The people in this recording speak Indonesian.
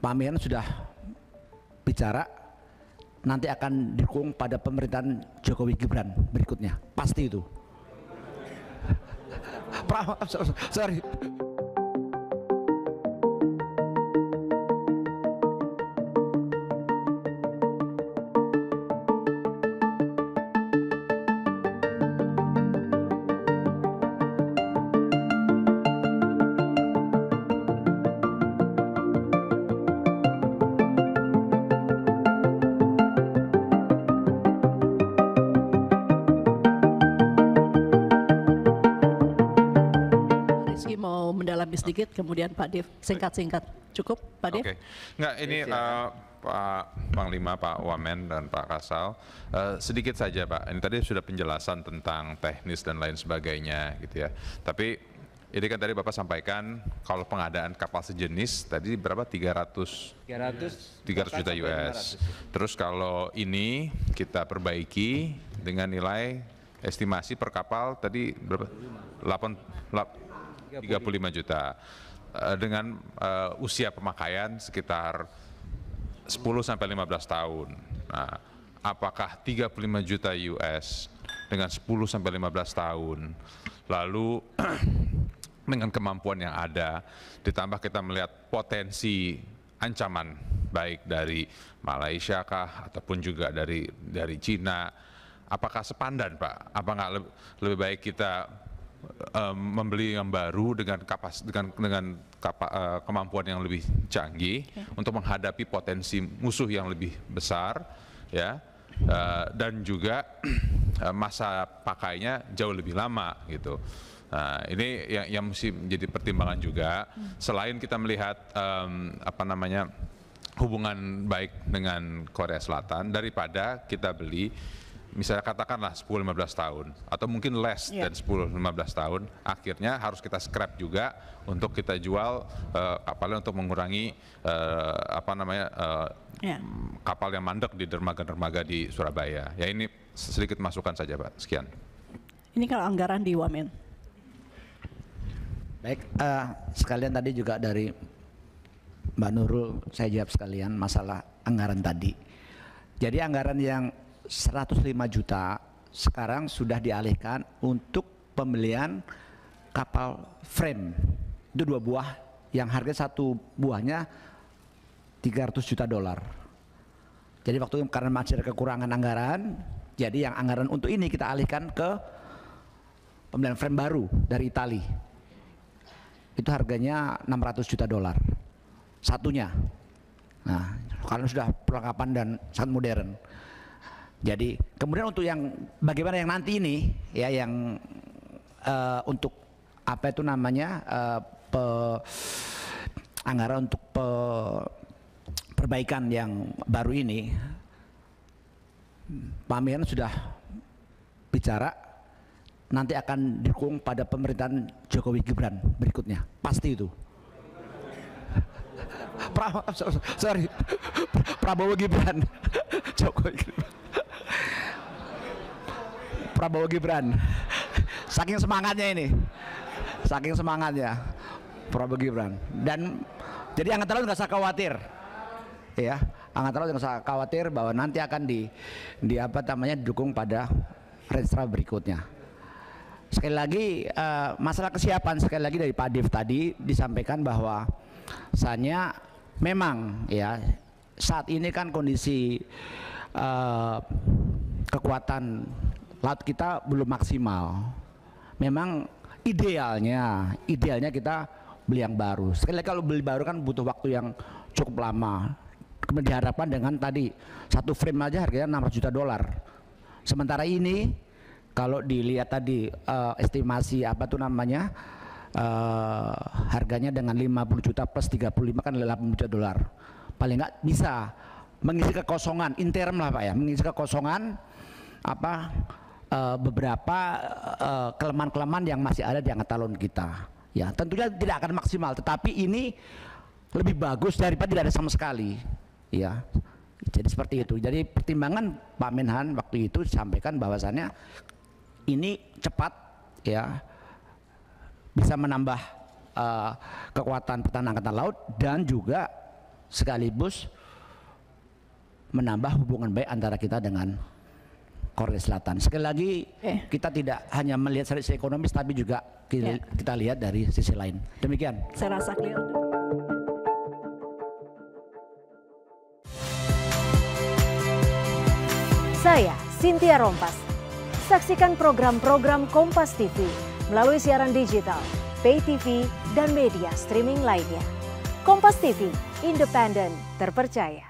pameran sudah bicara nanti akan dukung pada pemerintahan Jokowi Gibran berikutnya pasti itu Prabowo sorry Rizky mau mendalami sedikit, kemudian Pak Dev singkat-singkat. Cukup, Pak Dev? Oke, okay. nggak ini uh, Pak Panglima, Pak Wamen, dan Pak Kasal. Uh, sedikit saja Pak, ini tadi sudah penjelasan tentang teknis dan lain sebagainya gitu ya. Tapi ini kan tadi Bapak sampaikan kalau pengadaan kapal sejenis tadi berapa 300 300 300 juta US. Ya. Terus kalau ini kita perbaiki dengan nilai estimasi per kapal tadi berapa? 8 35 juta eh, dengan uh, usia pemakaian sekitar 10 sampai 15 tahun. Nah, apakah 35 juta US dengan 10 sampai 15 tahun lalu dengan kemampuan yang ada ditambah kita melihat potensi ancaman baik dari Malaysia kah ataupun juga dari dari Cina apakah sepandan Pak apa nggak lebih baik kita um, membeli yang baru dengan kapas dengan dengan kapa, uh, kemampuan yang lebih canggih okay. untuk menghadapi potensi musuh yang lebih besar ya uh, dan juga uh, masa pakainya jauh lebih lama gitu. Nah, ini yang, yang mesti menjadi pertimbangan juga. Hmm. Selain kita melihat um, apa namanya hubungan baik dengan Korea Selatan daripada kita beli misalnya katakanlah 10-15 tahun atau mungkin less yeah. sepuluh 10-15 tahun akhirnya harus kita scrap juga untuk kita jual uh, kapalnya untuk mengurangi uh, apa namanya uh, eh, yeah. kapal yang mandek di dermaga-dermaga di Surabaya ya ini sedikit masukan saja Pak sekian ini kalau anggaran di Wamen baik uh, sekalian tadi juga dari Mbak Nurul saya jawab sekalian masalah anggaran tadi jadi anggaran yang 105 juta sekarang sudah dialihkan untuk pembelian kapal frame itu dua buah yang harga satu buahnya 300 juta dolar jadi waktu itu karena masih ada kekurangan anggaran jadi yang anggaran untuk ini kita alihkan ke pembelian frame baru dari Itali itu harganya 600 juta dolar satunya nah kalau sudah perlengkapan dan sangat modern jadi kemudian untuk yang bagaimana yang nanti ini ya yang uh, untuk apa itu namanya uh, pe, anggaran untuk pe, perbaikan yang baru ini Pak Mian sudah bicara nanti akan dukung pada pemerintahan Jokowi Gibran berikutnya pasti itu Prabowo sorry Prabowo Gibran Jokowi Gibran Prabowo Gibran. Saking semangatnya ini. Saking semangatnya Prabowo Gibran. Dan jadi angkatan laut nggak usah khawatir. Ya, angkatan laut nggak usah khawatir bahwa nanti akan di di apa namanya dukung pada renstra berikutnya. Sekali lagi uh, masalah kesiapan sekali lagi dari Pak Dev tadi disampaikan bahwa sanya memang ya saat ini kan kondisi uh, kekuatan laut kita belum maksimal. Memang idealnya, idealnya kita beli yang baru. Sekali lagi kalau beli baru kan butuh waktu yang cukup lama. Kemudian diharapkan dengan tadi satu frame aja harganya 600 juta dolar. Sementara ini kalau dilihat tadi uh, estimasi apa tuh namanya uh, harganya dengan 50 juta plus 35 kan 80 juta dolar. Paling nggak bisa mengisi kekosongan interim lah pak ya, mengisi kekosongan apa uh, beberapa kelemahan kelemahan-kelemahan yang masih ada di angkatan laut kita. Ya, tentunya tidak akan maksimal, tetapi ini lebih bagus daripada tidak ada sama sekali. Ya. Jadi seperti itu. Jadi pertimbangan Pak Menhan waktu itu sampaikan bahwasannya ini cepat ya bisa menambah uh, kekuatan pertahanan angkatan laut dan juga sekaligus menambah hubungan baik antara kita dengan Korea Selatan. Sekali lagi okay. kita tidak hanya melihat dari sisi ekonomis tapi juga kita, yeah. kita lihat dari sisi lain. Demikian. Saya rasa clear. Saya Cynthia Rompas. Saksikan program-program Kompas TV melalui siaran digital, pay TV, dan media streaming lainnya. Kompas TV, independen, terpercaya.